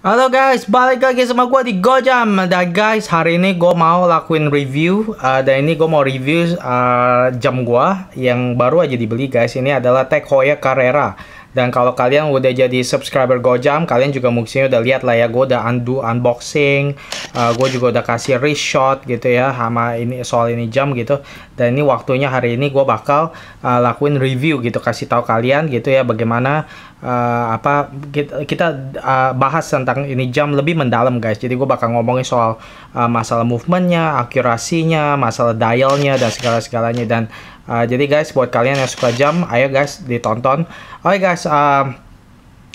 Halo guys, balik lagi sama gue di Gojam Dan guys, hari ini gue mau lakuin review uh, Dan ini gue mau review uh, jam gue Yang baru aja dibeli guys Ini adalah Tech Hoya Carrera Dan kalau kalian udah jadi subscriber Gojam Kalian juga mungkin udah lihat lah ya Gue udah undo unboxing uh, eh, Gue juga udah kasih reshot gitu ya Sama ini soal ini jam gitu Dan ini waktunya hari ini gue bakal uh, lakuin review gitu Kasih tahu kalian gitu ya Bagaimana uh, apa kita, kita uh, bahas tentang ini jam lebih mendalam guys jadi gue bakal ngomongin soal uh, masalah movementnya akurasinya masalah dialnya dan segala segalanya dan uh, jadi guys buat kalian yang suka jam ayo guys ditonton oke guys uh,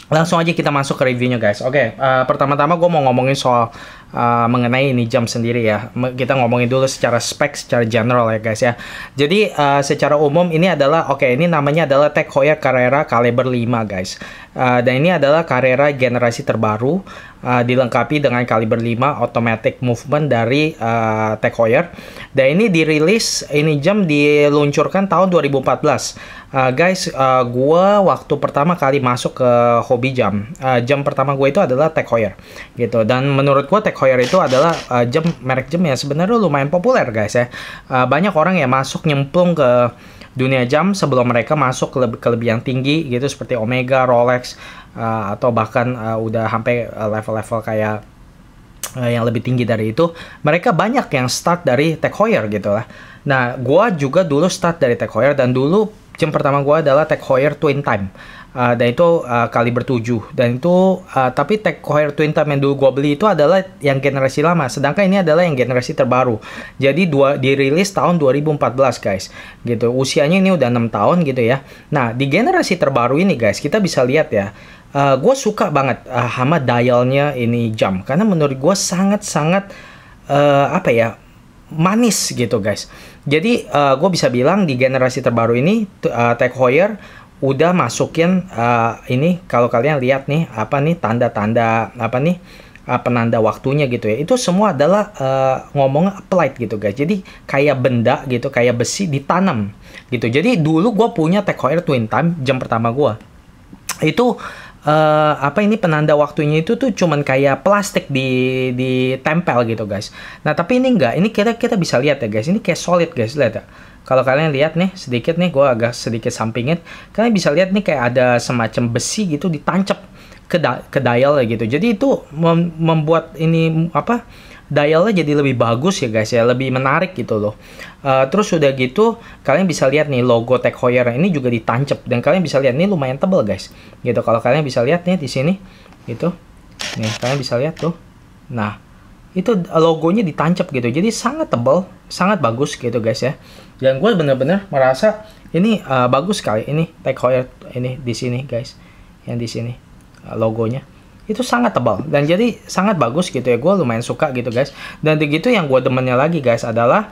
langsung aja kita masuk ke reviewnya guys oke okay, uh, pertama-tama gue mau ngomongin soal uh, mengenai ini jam sendiri ya. Kita ngomongin dulu secara spek, secara general ya guys ya. Jadi uh, secara umum ini adalah oke okay, ini namanya adalah Tech Hoya Carrera kaliber 5 guys. Uh, dan ini adalah Carrera generasi terbaru uh, dilengkapi dengan kaliber 5 automatic movement dari uh, Tech Heuer. Dan ini dirilis ini jam diluncurkan tahun 2014. Uh, guys, uh, gue waktu pertama kali masuk ke hobi jam, uh, jam pertama gue itu adalah Tech Heuer gitu. Dan menurut gue Tech Jack Hoyer itu adalah uh, eh, jam merek jam yang sebenarnya lumayan populer guys ya. Uh, banyak orang yang masuk nyemplung ke dunia jam sebelum mereka masuk ke, lebih, ke yang tinggi gitu seperti Omega, Rolex uh, atau bahkan uh, udah sampai level-level kayak uh, yang lebih tinggi dari itu, mereka banyak yang start dari Tech Heuer gitu lah. Nah, gua juga dulu start dari Tech Heuer dan dulu jam pertama gua adalah Tech Heuer Twin Time Ah, dan itu uh, kali bertujuh dan itu uh, tapi tech Coher Twin Time yang dulu gue beli itu adalah yang generasi lama sedangkan ini adalah yang generasi terbaru jadi dua dirilis tahun 2014 guys gitu usianya ini udah enam tahun gitu ya nah di generasi terbaru ini guys kita bisa lihat ya uh, gue suka banget uh, sama dialnya ini jam karena menurut gue sangat-sangat uh, apa ya manis gitu guys jadi uh, gue bisa bilang di generasi terbaru ini uh, Tech Heuer udah masukin uh, ini kalau kalian lihat nih apa nih tanda-tanda apa nih uh, penanda waktunya gitu ya itu semua adalah uh, eh, ngomong applied gitu guys jadi kayak benda gitu kayak besi ditanam gitu jadi dulu gue punya TKR Twin Time jam pertama gue itu uh, apa ini penanda waktunya itu tuh cuman kayak plastik di di tempel gitu guys. Nah tapi ini enggak, ini kita kita bisa lihat ya guys, ini kayak solid guys lihat ya. Kalau kalian lihat nih sedikit nih, gue agak sedikit sampingin. Kalian bisa lihat nih kayak ada semacam besi gitu ditancap ke, ke dial gitu. Jadi itu mem membuat ini apa? dialnya jadi lebih bagus ya guys ya lebih menarik gitu loh uh, terus udah gitu kalian bisa lihat nih logo Tech Heuer ini juga ditancap dan kalian bisa lihat nih lumayan tebal guys gitu kalau kalian bisa lihat nih di sini gitu nih kalian bisa lihat tuh nah itu logonya ditancap gitu jadi sangat tebal sangat bagus gitu guys ya dan gue bener-bener merasa ini uh, bagus sekali ini tag Heuer ini di sini guys yang di sini uh, logonya itu sangat tebal dan jadi sangat bagus gitu ya gue lumayan suka gitu guys dan begitu yang gue demennya lagi guys adalah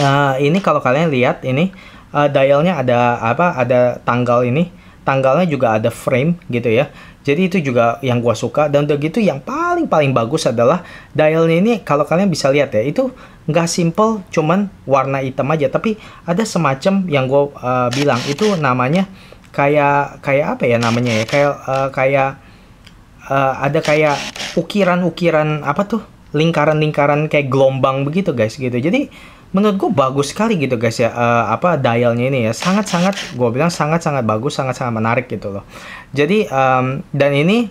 uh, ini kalau kalian lihat ini uh, dialnya ada apa ada tanggal ini tanggalnya juga ada frame gitu ya jadi itu juga yang gua suka dan udah gitu yang paling paling bagus adalah dialnya ini kalau kalian bisa lihat ya itu nggak simple cuman warna hitam aja tapi ada semacam yang gua uh, bilang itu namanya kayak kayak apa ya namanya ya kayak uh, kayak uh, ada kayak ukiran-ukiran apa tuh lingkaran-lingkaran kayak gelombang begitu guys gitu. Jadi menurut gue bagus sekali gitu guys ya uh, apa dialnya ini ya sangat-sangat gue bilang sangat-sangat bagus sangat-sangat menarik gitu loh jadi um, dan ini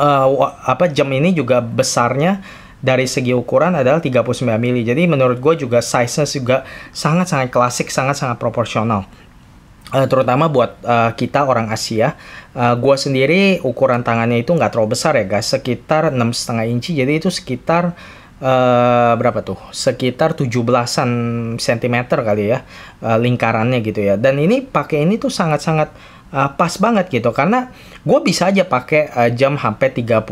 uh, apa jam ini juga besarnya dari segi ukuran adalah 39 mili. Jadi menurut gue juga size-nya juga sangat-sangat klasik, sangat-sangat proporsional. Uh, terutama buat uh, kita orang Asia, uh, gue sendiri ukuran tangannya itu nggak terlalu besar ya guys, sekitar enam setengah inci. Jadi itu sekitar uh, berapa tuh sekitar 17-an cm kali ya uh, lingkarannya gitu ya dan ini pakai ini tuh sangat-sangat uh, pas banget gitu karena gue bisa aja pakai uh, jam HP 30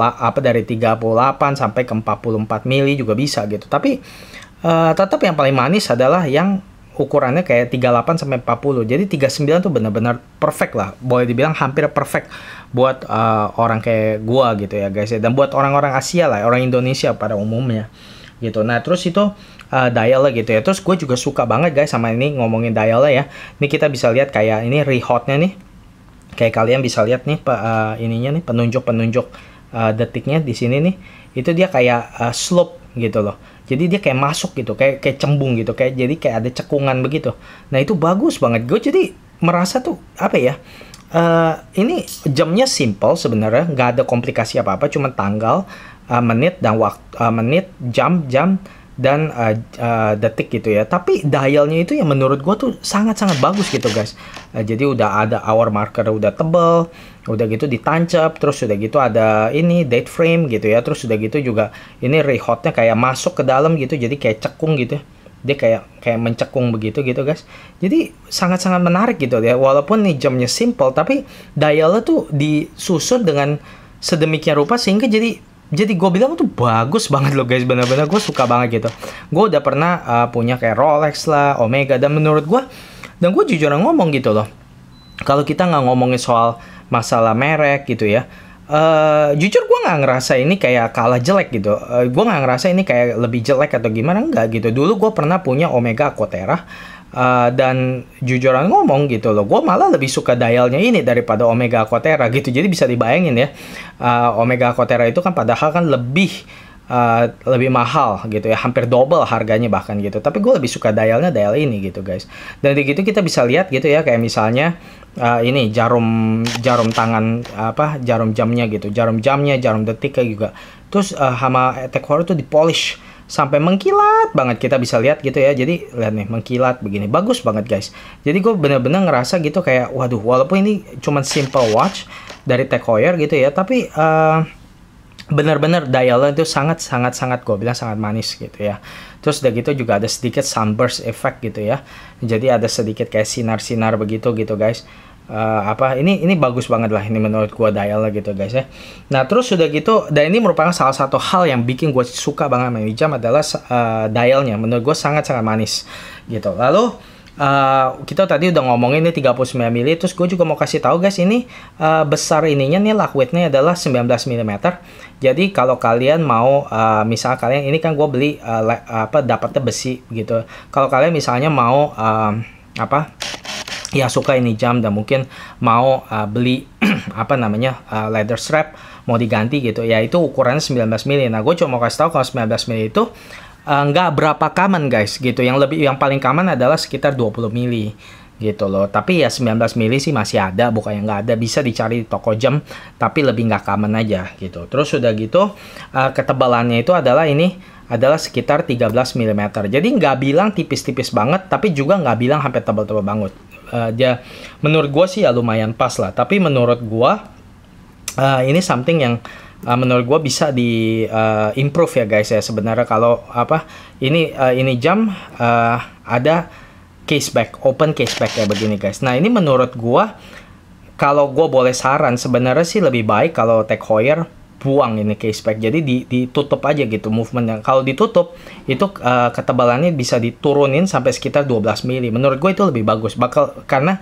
apa dari 38 sampai ke 44 mili juga bisa gitu tapi uh, tetap yang paling manis adalah yang ukurannya kayak 38 sampai 40 jadi 39 tuh benar-benar perfect lah boleh dibilang hampir perfect buat uh, orang kayak gua gitu ya guys ya dan buat orang-orang Asia lah orang Indonesia pada umumnya gitu nah terus itu uh, eh, dial gitu ya terus gue juga suka banget guys sama ini ngomongin dial ya ini kita bisa lihat kayak ini rehotnya nih kayak kalian bisa lihat nih uh, ininya nih penunjuk penunjuk uh, detiknya di sini nih itu dia kayak uh, slope gitu loh jadi dia kayak masuk gitu kayak kayak cembung gitu kayak jadi kayak ada cekungan begitu nah itu bagus banget gue jadi merasa tuh apa ya Uh, ini jamnya simple sebenarnya, nggak ada komplikasi apa-apa, cuma tanggal, uh, menit dan waktu, uh, menit, jam, jam dan uh, uh, detik gitu ya. Tapi dialnya itu yang menurut gue tuh sangat-sangat bagus gitu guys. Uh, jadi udah ada hour marker udah tebel, udah gitu ditancap, terus udah gitu ada ini date frame gitu ya, terus udah gitu juga ini rehotnya kayak masuk ke dalam gitu, jadi kayak cekung gitu. Ya dia kayak kayak mencekung begitu gitu guys jadi sangat-sangat menarik gitu ya walaupun nih jamnya simple tapi dialnya tuh disusun dengan sedemikian rupa sehingga jadi jadi gue bilang tuh bagus banget loh guys benar-benar gue suka banget gitu gue udah pernah uh, punya kayak Rolex lah Omega dan menurut gue dan gue jujur ngomong gitu loh kalau kita nggak ngomongin soal masalah merek gitu ya Uh, jujur gue nggak ngerasa ini kayak kalah jelek gitu. Uh, eh, gue nggak ngerasa ini kayak lebih jelek atau gimana enggak gitu. Dulu gue pernah punya Omega Aquaterra uh, dan jujuran ngomong gitu loh. Gue malah lebih suka dialnya ini daripada Omega Aquaterra gitu. Jadi bisa dibayangin ya, uh, Omega Aquaterra itu kan padahal kan lebih uh, lebih mahal gitu ya hampir double harganya bahkan gitu tapi gue lebih suka dialnya dial ini gitu guys dan di gitu kita bisa lihat gitu ya kayak misalnya uh, ini jarum jarum tangan apa jarum jamnya gitu jarum jamnya jarum detiknya juga terus uh, sama attack horror tuh dipolish sampai mengkilat banget kita bisa lihat gitu ya jadi lihat nih mengkilat begini bagus banget guys jadi gue bener-bener ngerasa gitu kayak waduh walaupun ini cuman simple watch dari Tech Heuer gitu ya tapi uh, benar-benar dialog itu sangat sangat sangat gue bilang sangat manis gitu ya terus udah gitu juga ada sedikit sunburst effect gitu ya jadi ada sedikit kayak sinar-sinar begitu gitu guys uh, apa ini ini bagus banget lah ini menurut gue dialnya gitu guys ya. Nah terus sudah gitu dan ini merupakan salah satu hal yang bikin gue suka banget main jam adalah uh, eh, dialnya menurut gue sangat sangat manis gitu. Lalu uh, kita tadi udah ngomongin ini 39 mili terus gue juga mau kasih tahu guys ini uh, besar ininya nih lakwitnya adalah 19 mm jadi kalau kalian mau uh, misal kalian ini kan gue beli uh, le, apa dapatnya besi gitu kalau kalian misalnya mau uh, apa ya suka ini jam dan mungkin mau uh, beli apa namanya uh, leather strap mau diganti gitu ya itu ukurannya 19 mili nah gue cuma mau kasih tahu kalau 19 mili itu uh, berapa kaman guys gitu yang lebih yang paling kaman adalah sekitar 20 mili gitu loh tapi ya 19 mili sih masih ada bukan yang nggak ada bisa dicari di toko jam tapi lebih nggak kaman aja gitu terus sudah gitu uh, ketebalannya itu adalah ini adalah sekitar 13 mm. Jadi nggak bilang tipis-tipis banget, tapi juga nggak bilang hampir tebal-tebal banget. Uh, menurut gue sih ya lumayan pas lah. Tapi menurut gue uh, ini something yang uh, menurut gue bisa di uh, improve ya guys ya sebenarnya kalau apa ini uh, ini jam uh, ada back open case back ya begini guys nah ini menurut gue kalau gue boleh saran sebenarnya sih lebih baik kalau Tech hoyer buang ini case caseback jadi ditutup aja gitu movementnya kalau ditutup itu uh, ketebalannya bisa diturunin sampai sekitar 12 mili menurut gue itu lebih bagus bakal karena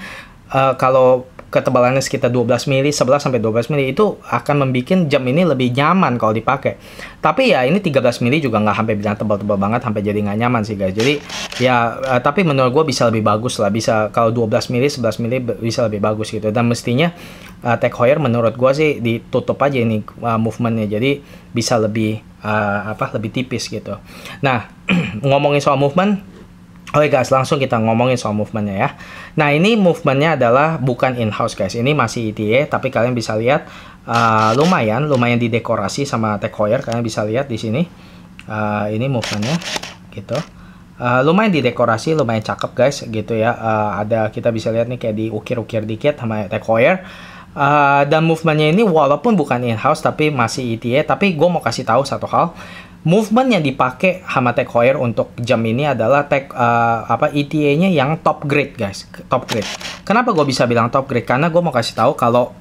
uh, kalau ketebalannya sekitar 12 mili, 11 sampai 12 mili itu akan membuat jam ini lebih nyaman kalau dipakai. Tapi ya ini 13 mili juga nggak sampai bilang tebal-tebal banget sampai jadi nggak nyaman sih guys. Jadi ya eh, tapi menurut gue bisa lebih bagus lah. Bisa kalau 12 mili, 11 mili bisa lebih bagus gitu. Dan mestinya uh, eh, Tech Heuer menurut gue sih ditutup aja ini uh, movementnya. Jadi bisa lebih uh, apa lebih tipis gitu. Nah ngomongin soal movement Oke okay guys, langsung kita ngomongin soal movementnya ya. Nah ini movementnya adalah bukan in-house guys, ini masih ETA, tapi kalian bisa lihat uh, lumayan, lumayan didekorasi sama Tech Hoyer. Kalian bisa lihat di sini, uh, ini movementnya gitu. Uh, lumayan didekorasi, lumayan cakep guys gitu ya. Uh, ada kita bisa lihat nih kayak diukir-ukir dikit sama Tech Hoyer. Uh, dan movementnya ini walaupun bukan in-house tapi masih ETA, tapi gue mau kasih tahu satu hal movement yang dipakai Hamate Hoyer untuk jam ini adalah tech, uh, apa ETA-nya yang top grade guys, top grade. Kenapa gue bisa bilang top grade? Karena gue mau kasih tahu kalau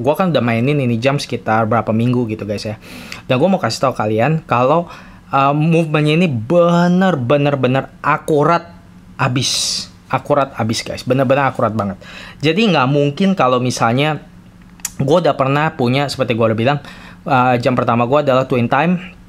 gue kan udah mainin ini jam sekitar berapa minggu gitu guys ya. Dan gue mau kasih tahu kalian kalau uh, movementnya ini bener-bener-bener akurat abis, akurat abis guys, bener-bener akurat banget. Jadi nggak mungkin kalau misalnya gue udah pernah punya seperti gue udah bilang uh, jam pertama gue adalah twin time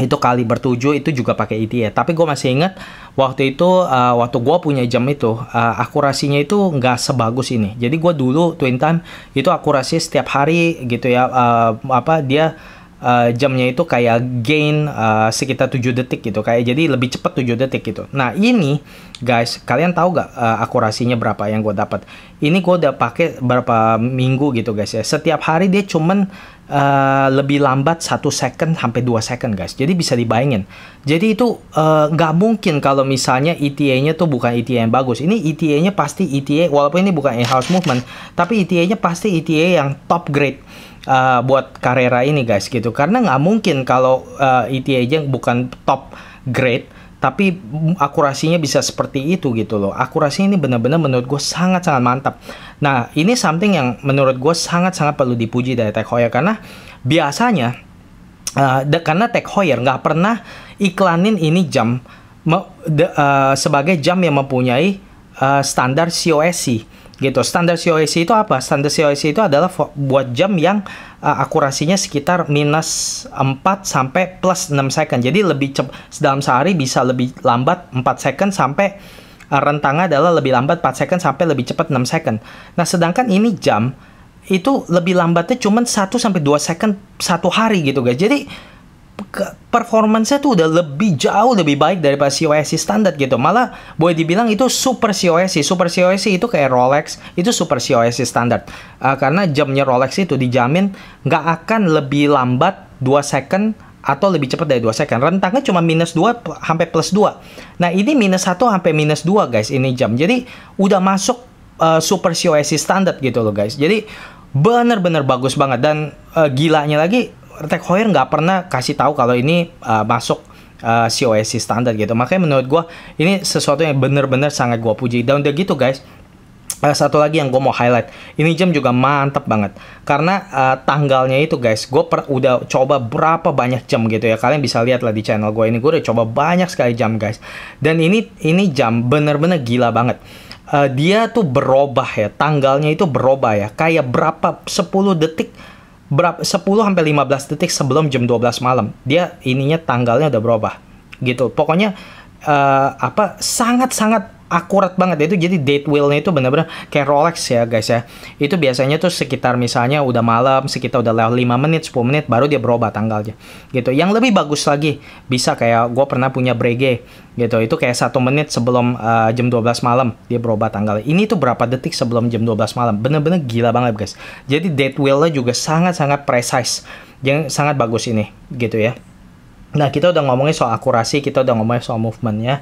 itu kali bertujuh itu juga pakai ya tapi gue masih ingat waktu itu uh, waktu gue punya jam itu uh, akurasinya itu nggak sebagus ini jadi gue dulu twin time itu akurasi setiap hari gitu ya uh, apa dia Uh, jamnya itu kayak gain uh, sekitar 7 detik gitu kayak jadi lebih cepat 7 detik gitu nah ini guys kalian tahu gak uh, akurasinya berapa yang gue dapat ini gue udah pakai berapa minggu gitu guys ya setiap hari dia cuman uh, lebih lambat satu second sampai 2 second guys. Jadi bisa dibayangin. Jadi itu eh, nggak uh, mungkin kalau misalnya ETA-nya tuh bukan ETA yang bagus. Ini ETA-nya pasti ETA walaupun ini bukan in-house movement, tapi ETA-nya pasti ETA yang top grade. Uh, buat karera ini guys gitu karena nggak mungkin kalau uh, ETA-nya bukan top grade tapi akurasinya bisa seperti itu gitu loh akurasi ini benar-benar menurut gue sangat-sangat mantap nah ini something yang menurut gue sangat-sangat perlu dipuji dari Tech Hoyer karena biasanya uh, karena Tech Hoyer nggak pernah iklanin ini jam me, de, uh, sebagai jam yang mempunyai uh, standar COSC gitu. Standar COAC e itu apa? Standar COAC e itu adalah buat jam yang uh, akurasinya sekitar minus 4 sampai plus 6 second. Jadi lebih cepat dalam sehari bisa lebih lambat 4 second sampai uh, rentangnya adalah lebih lambat 4 second sampai lebih cepat 6 second. Nah, sedangkan ini jam itu lebih lambatnya cuma 1 sampai 2 second satu hari gitu guys. Jadi performance-nya tuh udah lebih jauh lebih baik daripada COSC standar gitu. Malah boleh dibilang itu super COSC. Super COSC itu kayak Rolex, itu super COSC standar. Uh, eh, karena jamnya Rolex itu dijamin nggak akan lebih lambat 2 second atau lebih cepat dari 2 second. Rentangnya cuma minus 2 sampai plus 2. Nah, ini minus 1 sampai minus 2 guys, ini jam. Jadi, udah masuk uh, super COSC standar gitu loh guys. Jadi, bener-bener bagus banget. Dan uh, gilanya lagi, Tech Hoyer nggak pernah kasih tahu kalau ini uh, masuk uh, eh, COSC standar gitu. Makanya menurut gue ini sesuatu yang bener-bener sangat gue puji. Dan udah gitu guys, uh, satu lagi yang gue mau highlight, ini jam juga mantep banget. Karena uh, tanggalnya itu guys, gue udah coba berapa banyak jam gitu ya. Kalian bisa lihat lah di channel gue ini, gue udah coba banyak sekali jam guys. Dan ini ini jam bener-bener gila banget uh, dia tuh berubah ya, tanggalnya itu berubah ya, kayak berapa 10 detik berapa 10 sampai 15 detik sebelum jam 12 malam. Dia ininya tanggalnya udah berubah. Gitu. Pokoknya uh, apa sangat-sangat akurat banget itu jadi date wheelnya itu bener-bener kayak Rolex ya guys ya itu biasanya tuh sekitar misalnya udah malam sekitar udah lewat 5 menit 10 menit baru dia berubah tanggalnya gitu yang lebih bagus lagi bisa kayak gue pernah punya Brege gitu itu kayak satu menit sebelum uh, jam 12 malam dia berubah tanggal ini tuh berapa detik sebelum jam 12 malam bener-bener gila banget guys jadi date wheelnya juga sangat-sangat precise yang sangat bagus ini gitu ya Nah, kita udah ngomongin soal akurasi, kita udah ngomongin soal movement ya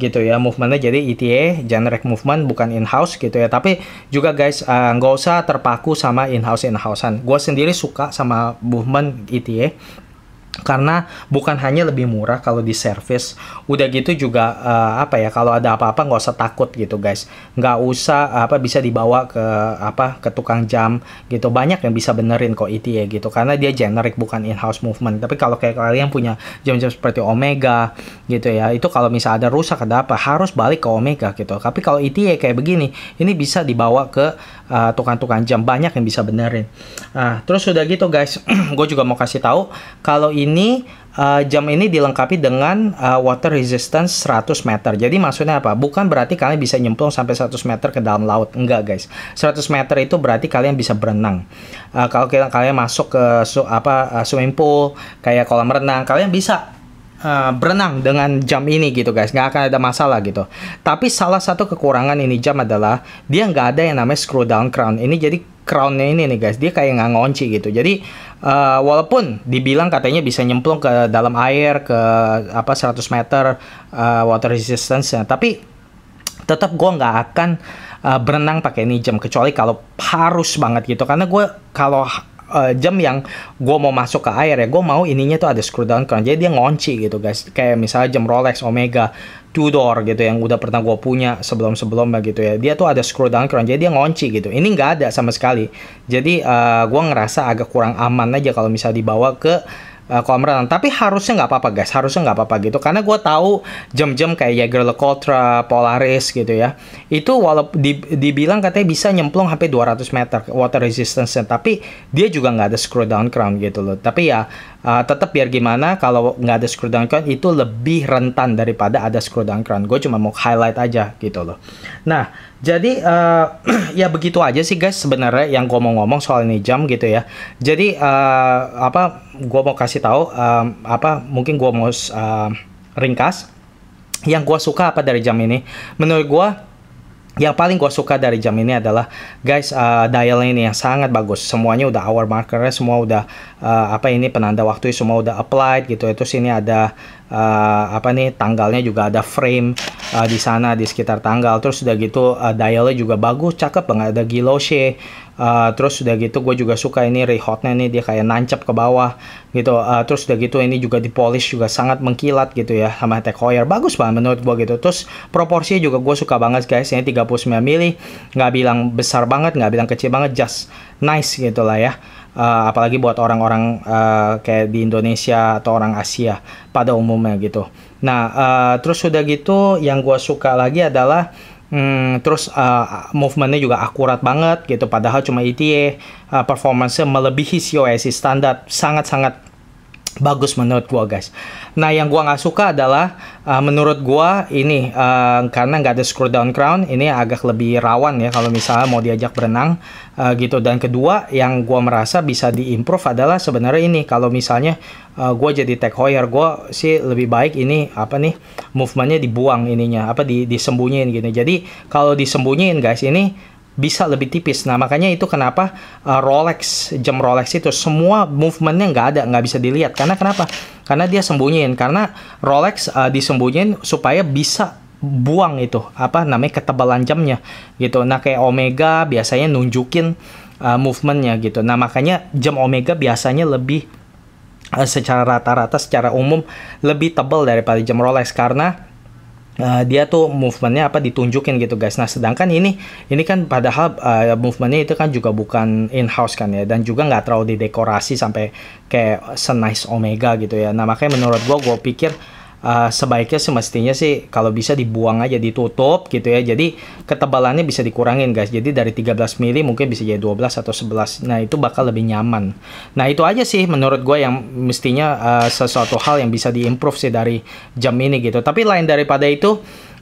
gitu ya movementnya jadi ETA generic movement bukan in house gitu ya tapi juga guys eh, nggak uh, usah terpaku sama in house in housean gue sendiri suka sama movement ETA karena bukan hanya lebih murah kalau di service udah gitu juga uh, apa ya kalau ada apa-apa nggak usah takut gitu guys nggak usah apa bisa dibawa ke apa ke tukang jam gitu banyak yang bisa benerin kok itu e ya gitu karena dia generic bukan in house movement tapi kalau kayak kalian punya jam-jam seperti Omega gitu ya itu kalau misal ada rusak ada apa harus balik ke Omega gitu tapi kalau itu e ya kayak begini ini bisa dibawa ke eh, tukang-tukang jam banyak yang bisa benerin uh, terus udah gitu guys gue juga mau kasih tahu kalau ini uh, jam ini dilengkapi dengan uh, water resistance 100 meter. Jadi maksudnya apa? Bukan berarti kalian bisa nyemplung sampai 100 meter ke dalam laut. Enggak, guys. 100 meter itu berarti kalian bisa berenang. Uh, kalau kalian masuk ke su apa uh, swimming pool, kayak kolam renang, kalian bisa Uh, berenang dengan jam ini gitu guys nggak akan ada masalah gitu tapi salah satu kekurangan ini jam adalah dia nggak ada yang namanya screw down crown ini jadi crownnya ini nih guys dia kayak nggak ngonci gitu jadi uh, walaupun dibilang katanya bisa nyemplung ke dalam air ke apa 100 meter uh, water resistance tapi tetap gue nggak akan uh, berenang pakai ini jam kecuali kalau harus banget gitu karena gue kalau uh, jam yang gue mau masuk ke air ya gue mau ininya tuh ada screw down crown kan. jadi dia ngonci gitu guys kayak misalnya jam Rolex Omega Tudor gitu yang udah pernah gue punya sebelum-sebelumnya gitu ya dia tuh ada screw down crown kan, jadi dia ngonci gitu ini nggak ada sama sekali jadi uh, eh, gue ngerasa agak kurang aman aja kalau misalnya dibawa ke Eh, kolam renang. Tapi harusnya nggak apa-apa guys, harusnya nggak apa-apa gitu. Karena gue tahu jam-jam kayak Jaeger LeCoultre, Polaris gitu ya. Itu walaupun di, dibilang katanya bisa nyemplung sampai 200 meter water resistance Tapi dia juga nggak ada screw down crown gitu loh. Tapi ya uh, ah, tetap biar gimana kalau nggak ada screw down crown itu lebih rentan daripada ada screw down crown gue cuma mau highlight aja gitu loh nah jadi uh, ya begitu aja sih guys sebenarnya yang gue mau ngomong soal ini jam gitu ya jadi uh, apa gue mau kasih tahu uh, apa mungkin gue mau uh, ringkas yang gue suka apa dari jam ini menurut gue yang paling gue suka dari jam ini adalah guys uh, dial ini yang sangat bagus semuanya udah hour markernya semua udah uh, apa ini penanda waktu semua udah applied gitu itu sini ada uh, apa nih tanggalnya juga ada frame uh, di sana di sekitar tanggal terus sudah gitu uh, dialnya juga bagus cakep banget ada giloche uh, terus sudah gitu gue juga suka ini rehotnya nih dia kayak nancap ke bawah gitu uh, terus sudah gitu ini juga dipolish juga sangat mengkilat gitu ya sama Tech hoyer bagus banget menurut gue gitu terus proporsinya juga gue suka banget guys ini 39 mili nggak bilang besar banget nggak bilang kecil banget just nice gitulah ya uh, apalagi buat orang-orang uh, kayak di Indonesia atau orang Asia pada umumnya gitu. Nah, uh, terus sudah gitu yang gue suka lagi adalah Hmm, terus uh, movementnya juga akurat banget gitu padahal cuma ETA uh, performance melebihi COSI e standar sangat-sangat bagus menurut gua guys. Nah yang gua nggak suka adalah uh, menurut gua ini uh, karena nggak ada screw down crown ini agak lebih rawan ya kalau misalnya mau diajak berenang uh, gitu. Dan kedua yang gua merasa bisa diimprove adalah sebenarnya ini kalau misalnya uh, gua jadi tech hoyer gua sih lebih baik ini apa nih movementnya dibuang ininya apa di, disembunyiin gini. Jadi kalau disembunyiin guys ini bisa lebih tipis. Nah, makanya itu kenapa uh, Rolex, jam Rolex itu semua movementnya nggak ada, nggak bisa dilihat. Karena kenapa? Karena dia sembunyiin. Karena Rolex uh, disembunyiin supaya bisa buang itu apa namanya ketebalan jamnya gitu. Nah, kayak Omega biasanya nunjukin uh, movementnya gitu. Nah, makanya jam Omega biasanya lebih uh, secara rata-rata secara umum lebih tebal daripada jam Rolex karena Uh, dia tuh movementnya apa ditunjukin gitu guys. Nah sedangkan ini ini kan padahal uh, movementnya itu kan juga bukan in house kan ya dan juga nggak terlalu didekorasi sampai kayak senice omega gitu ya. Nah makanya menurut gua gua pikir Eh, sebaiknya semestinya sih kalau bisa dibuang aja ditutup gitu ya. Jadi ketebalannya bisa dikurangin guys. Jadi dari 13 mili mungkin bisa jadi 12 atau 11. Nah, itu bakal lebih nyaman. Nah, itu aja sih menurut gue yang mestinya uh, sesuatu hal yang bisa diimprove sih dari jam ini gitu. Tapi lain daripada itu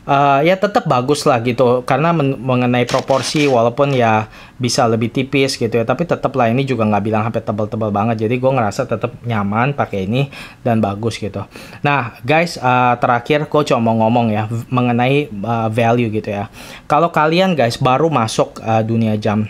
uh, ya tetap bagus lah gitu karena men mengenai proporsi walaupun ya bisa lebih tipis gitu ya tapi tetap lah ini juga nggak bilang sampai tebal-tebal banget jadi gue ngerasa tetap nyaman pakai ini dan bagus gitu nah guys uh, terakhir gue cuma mau ngomong ya mengenai uh, value gitu ya kalau kalian guys baru masuk uh, dunia jam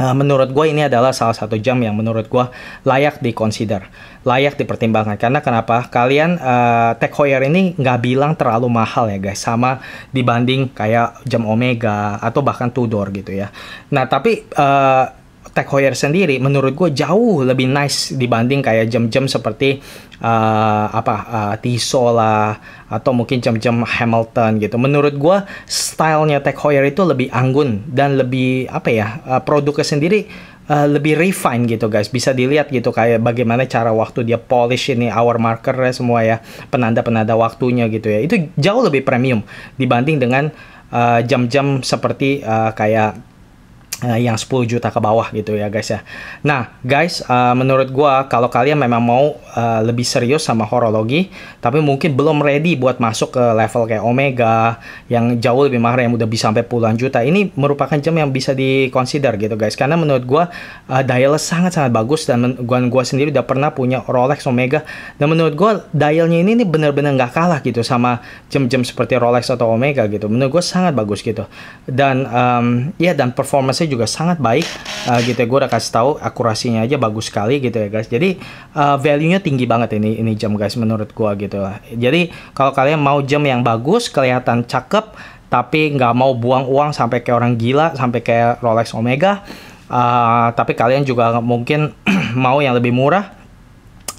Eh, menurut gue ini adalah salah satu jam yang menurut gue layak dikonsider, layak dipertimbangkan. Karena kenapa? Kalian uh, eh, Tech Heuer ini nggak bilang terlalu mahal ya guys, sama dibanding kayak jam Omega atau bahkan Tudor gitu ya. Nah tapi uh, Tech Heuer sendiri menurut gue jauh lebih nice dibanding kayak jam-jam seperti uh, apa uh, eh, Tissot lah atau mungkin jam-jam Hamilton gitu. Menurut gue stylenya Tech Heuer itu lebih anggun dan lebih apa ya uh, produknya sendiri uh, lebih refine gitu guys. Bisa dilihat gitu kayak bagaimana cara waktu dia polish ini hour marker semua ya penanda-penanda waktunya gitu ya. Itu jauh lebih premium dibanding dengan jam-jam uh, jam seperti uh, kayak uh, yang 10 juta ke bawah gitu ya guys ya. Nah guys, uh, menurut gue kalau kalian memang mau uh, lebih serius sama horologi, tapi mungkin belum ready buat masuk ke level kayak Omega yang jauh lebih mahal yang udah bisa sampai puluhan juta, ini merupakan jam yang bisa dikonsider gitu guys. Karena menurut gue uh, dialnya sangat sangat bagus dan gue gua sendiri udah pernah punya Rolex Omega dan menurut gue dialnya ini ini benar-benar nggak kalah gitu sama jam-jam seperti Rolex atau Omega gitu. Menurut gue sangat bagus gitu dan um, ya dan performanya juga sangat baik uh, gitu ya gue udah kasih tahu akurasinya aja bagus sekali gitu ya guys jadi uh, eh, value nya tinggi banget ini ini jam guys menurut gue gitu lah jadi kalau kalian mau jam yang bagus kelihatan cakep tapi nggak mau buang uang sampai kayak orang gila sampai kayak Rolex Omega uh, tapi kalian juga mungkin mau yang lebih murah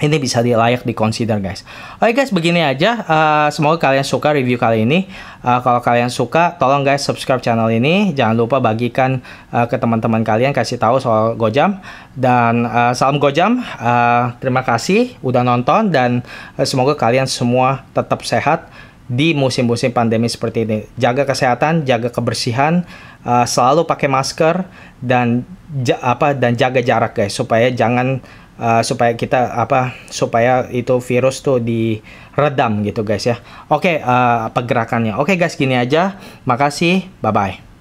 ini bisa layak dikonsider, guys. Oke okay, guys begini aja. Uh, semoga kalian suka review kali ini. Uh, kalau kalian suka tolong guys subscribe channel ini. Jangan lupa bagikan uh, ke teman-teman kalian kasih tahu soal Gojam dan uh, salam Gojam. Uh, terima kasih udah nonton dan uh, semoga kalian semua tetap sehat di musim-musim pandemi seperti ini. Jaga kesehatan, jaga kebersihan, uh, selalu pakai masker dan ja apa dan jaga jarak guys supaya jangan Uh, supaya kita apa supaya itu virus tuh diredam gitu guys ya. Oke, okay, uh, eh, pergerakannya. Oke okay, guys, gini aja. Makasih. Bye bye.